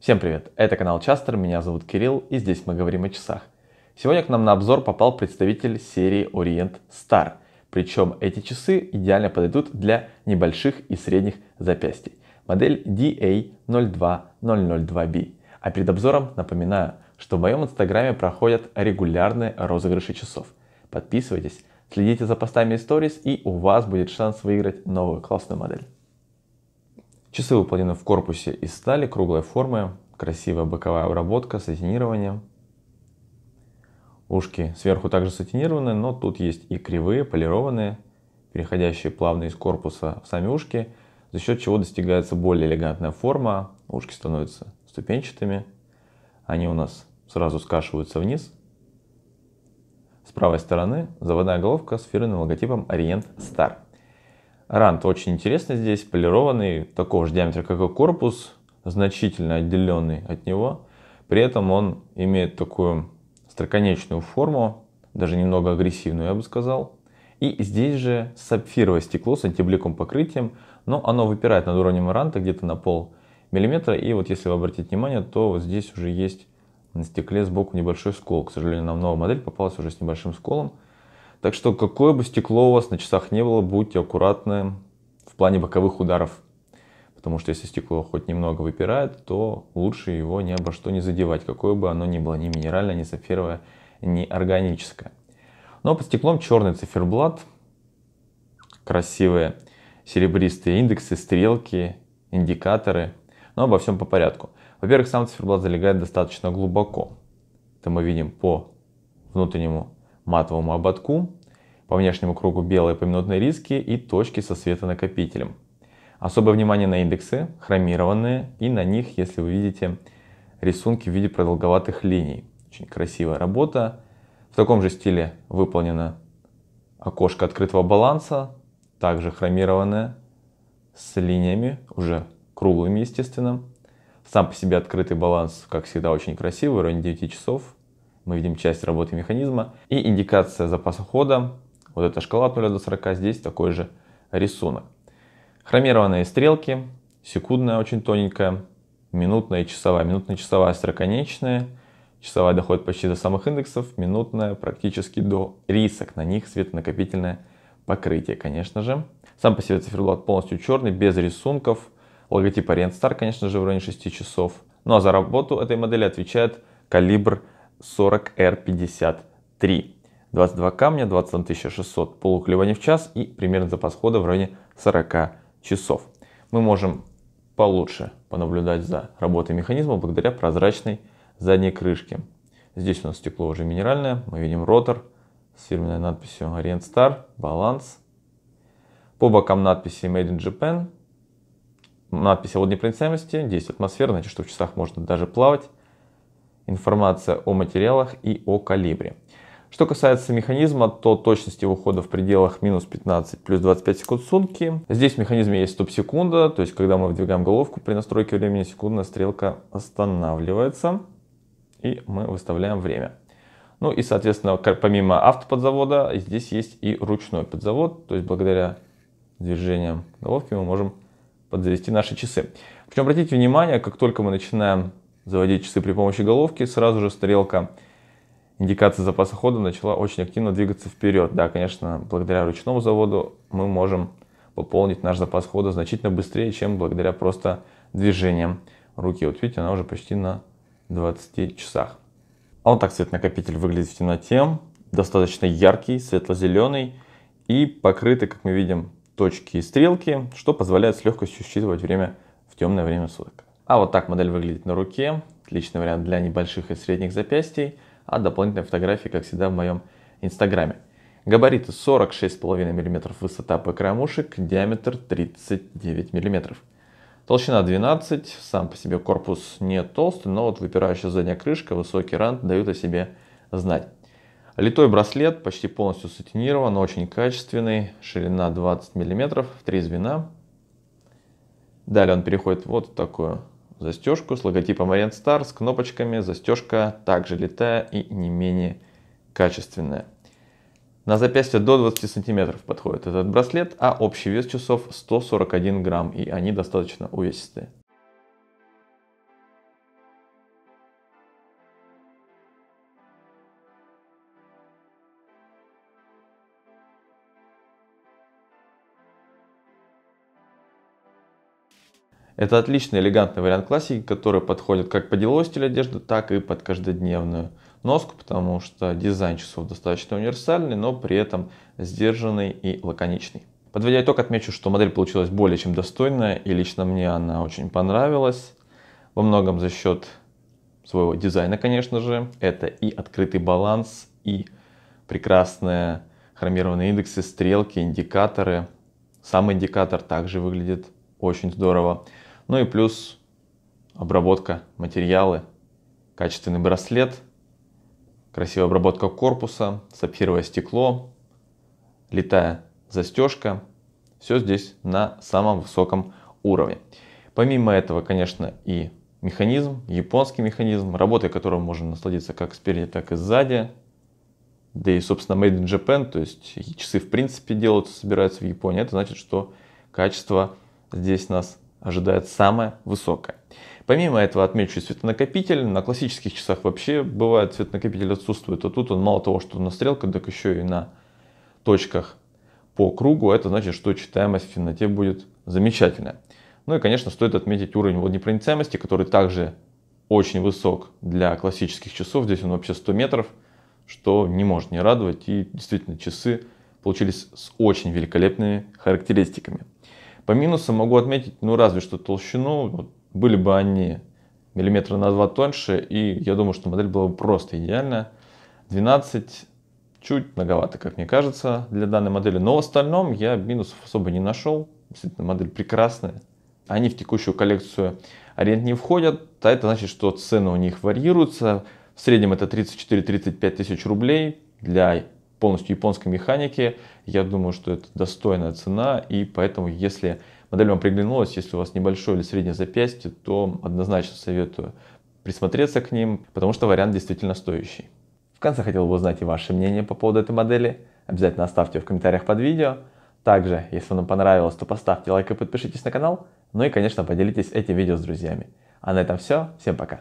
Всем привет, это канал Частер, меня зовут Кирилл и здесь мы говорим о часах. Сегодня к нам на обзор попал представитель серии Orient Star, причем эти часы идеально подойдут для небольших и средних запястий. Модель DA02002B. А перед обзором напоминаю, что в моем инстаграме проходят регулярные розыгрыши часов. Подписывайтесь, следите за постами и сторис и у вас будет шанс выиграть новую классную модель. Часы выполнены в корпусе из стали круглой формы, красивая боковая обработка, сатинирование. Ушки сверху также сатинированы, но тут есть и кривые, полированные, переходящие плавно из корпуса в сами ушки, за счет чего достигается более элегантная форма, ушки становятся ступенчатыми, они у нас сразу скашиваются вниз. С правой стороны заводная головка с фирменным логотипом Orient Star. Рант очень интересный здесь, полированный, такого же диаметра, как и корпус, значительно отделенный от него. При этом он имеет такую остроконечную форму, даже немного агрессивную, я бы сказал. И здесь же сапфировое стекло с антибликом покрытием, но оно выпирает над уровнем ранта где-то на пол миллиметра. И вот если вы обратите внимание, то вот здесь уже есть на стекле сбоку небольшой скол. К сожалению, нам новая модель попалась уже с небольшим сколом. Так что какое бы стекло у вас на часах не было, будьте аккуратны в плане боковых ударов. Потому что если стекло хоть немного выпирает, то лучше его ни обо что не задевать, какое бы оно ни было, ни минеральное, ни сапфировое, ни органическое. Но ну, а под стеклом черный циферблат, красивые серебристые индексы, стрелки, индикаторы. Но ну, обо всем по порядку. Во-первых, сам циферблат залегает достаточно глубоко. Это мы видим по внутреннему матовому ободку, по внешнему кругу белые поминутные риски и точки со светонакопителем. Особое внимание на индексы, хромированные, и на них, если вы видите, рисунки в виде продолговатых линий. Очень красивая работа. В таком же стиле выполнено окошко открытого баланса, также хромированное, с линиями, уже круглыми, естественно. Сам по себе открытый баланс, как всегда, очень красивый, в районе 9 часов мы видим часть работы механизма. И индикация запаса хода, вот эта шкала от 0 до 40, здесь такой же рисунок. Хромированные стрелки, секундная очень тоненькая, минутная и часовая. Минутная и часовая остроконечная, часовая доходит почти до самых индексов, минутная практически до рисок. На них светонакопительное покрытие, конечно же. Сам по себе циферблат полностью черный, без рисунков. Логотип Orient Star, конечно же, в районе 6 часов. Ну а за работу этой модели отвечает калибр 40R53. 22 камня, 21600 полуклеваний в час и примерный запас хода в районе 40 часов. Мы можем получше понаблюдать за работой механизма благодаря прозрачной задней крышке. Здесь у нас стекло уже минеральное, мы видим ротор с фирменной надписью Orient Star, баланс. По бокам надписи Made in Japan, надпись о водонепроницаемости, 10 атмосфер, значит, что в часах можно даже плавать информация о материалах и о калибре. Что касается механизма, то точность его хода в пределах минус 15 плюс 25 секунд сутки. Здесь в механизме есть стоп-секунда, то есть когда мы выдвигаем головку, при настройке времени секундная стрелка останавливается и мы выставляем время. Ну и, соответственно, помимо автоподзавода, здесь есть и ручной подзавод, то есть благодаря движениям головки мы можем подзавести наши часы. Причем обратите внимание, как только мы начинаем заводить часы при помощи головки, сразу же стрелка индикация запаса хода начала очень активно двигаться вперед. Да, конечно, благодаря ручному заводу мы можем пополнить наш запас хода значительно быстрее, чем благодаря просто движениям руки. Вот видите, она уже почти на 20 часах. А вот так цвет накопитель выглядит в темноте. Достаточно яркий, светло-зеленый и покрыты, как мы видим, точки и стрелки, что позволяет с легкостью считывать время в темное время суток. А вот так модель выглядит на руке. Отличный вариант для небольших и средних запястий. А дополнительные фотографии, как всегда, в моем инстаграме. Габариты 46,5 мм высота по кромушек, диаметр 39 мм. Толщина 12, сам по себе корпус не толстый, но вот выпирающая задняя крышка, высокий рант дают о себе знать. Литой браслет почти полностью сатинирован, очень качественный, ширина 20 мм, в 3 звена. Далее он переходит вот в такую застежку с логотипом Orient Star, с кнопочками. Застежка также летая и не менее качественная. На запястье до 20 сантиметров подходит этот браслет, а общий вес часов 141 грамм, и они достаточно увесистые. Это отличный элегантный вариант классики, который подходит как под деловой стиль одежды, так и под каждодневную носку, потому что дизайн часов достаточно универсальный, но при этом сдержанный и лаконичный. Подводя итог, отмечу, что модель получилась более чем достойная, и лично мне она очень понравилась. Во многом за счет своего дизайна, конечно же. Это и открытый баланс, и прекрасные хромированные индексы, стрелки, индикаторы. Сам индикатор также выглядит очень здорово. Ну и плюс обработка, материалы, качественный браслет, красивая обработка корпуса, сапфировое стекло, литая застежка. Все здесь на самом высоком уровне. Помимо этого, конечно, и механизм, японский механизм, работой которого можно насладиться как спереди, так и сзади. Да и, собственно, Made in Japan, то есть часы в принципе делаются, собираются в Японии. Это значит, что качество здесь нас ожидает самое высокое. Помимо этого отмечу светонакопитель. На классических часах вообще бывает светонакопитель отсутствует, а тут он мало того, что на стрелках, так еще и на точках по кругу. Это значит, что читаемость в темноте будет замечательная. Ну и, конечно, стоит отметить уровень водонепроницаемости, который также очень высок для классических часов. Здесь он вообще 100 метров, что не может не радовать. И действительно, часы получились с очень великолепными характеристиками. По минусам могу отметить, ну разве что толщину, были бы они миллиметра на два тоньше, и я думаю, что модель была бы просто идеальная. 12 чуть многовато, как мне кажется, для данной модели, но в остальном я минусов особо не нашел. Действительно, модель прекрасная. Они в текущую коллекцию аренд не входят, а это значит, что цены у них варьируются. В среднем это 34-35 тысяч рублей для полностью японской механики. Я думаю, что это достойная цена, и поэтому, если модель вам приглянулась, если у вас небольшое или среднее запястье, то однозначно советую присмотреться к ним, потому что вариант действительно стоящий. В конце хотел бы узнать и ваше мнение по поводу этой модели. Обязательно оставьте в комментариях под видео. Также, если вам понравилось, то поставьте лайк и подпишитесь на канал. Ну и, конечно, поделитесь этим видео с друзьями. А на этом все. Всем пока.